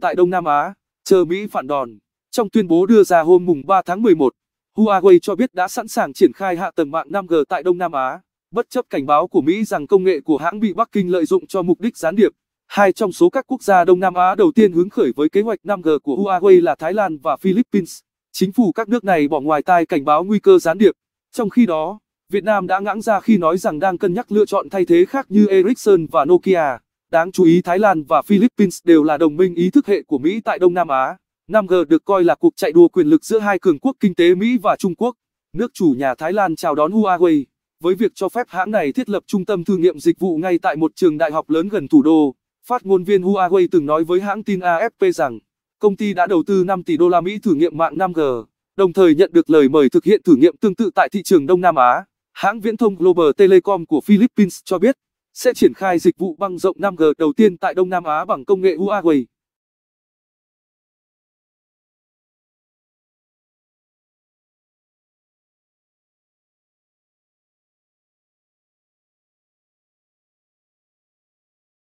tại Đông Nam Á, chờ Mỹ phản đòn. Trong tuyên bố đưa ra hôm mùng 3 tháng 11, Huawei cho biết đã sẵn sàng triển khai hạ tầng mạng 5G tại Đông Nam Á, bất chấp cảnh báo của Mỹ rằng công nghệ của hãng bị Bắc Kinh lợi dụng cho mục đích gián điệp. Hai trong số các quốc gia Đông Nam Á đầu tiên hứng khởi với kế hoạch 5G của Huawei là Thái Lan và Philippines. Chính phủ các nước này bỏ ngoài tai cảnh báo nguy cơ gián điệp. Trong khi đó, Việt Nam đã ngãng ra khi nói rằng đang cân nhắc lựa chọn thay thế khác như Ericsson và Nokia. Đáng chú ý Thái Lan và Philippines đều là đồng minh ý thức hệ của Mỹ tại Đông Nam Á. 5G được coi là cuộc chạy đua quyền lực giữa hai cường quốc kinh tế Mỹ và Trung Quốc. Nước chủ nhà Thái Lan chào đón Huawei với việc cho phép hãng này thiết lập trung tâm thử nghiệm dịch vụ ngay tại một trường đại học lớn gần thủ đô. Phát ngôn viên Huawei từng nói với hãng tin AFP rằng, công ty đã đầu tư 5 tỷ đô la Mỹ thử nghiệm mạng 5G, đồng thời nhận được lời mời thực hiện thử nghiệm tương tự tại thị trường Đông Nam Á. Hãng viễn thông Global Telecom của Philippines cho biết, sẽ triển khai dịch vụ băng rộng 5G đầu tiên tại Đông Nam Á bằng công nghệ Huawei.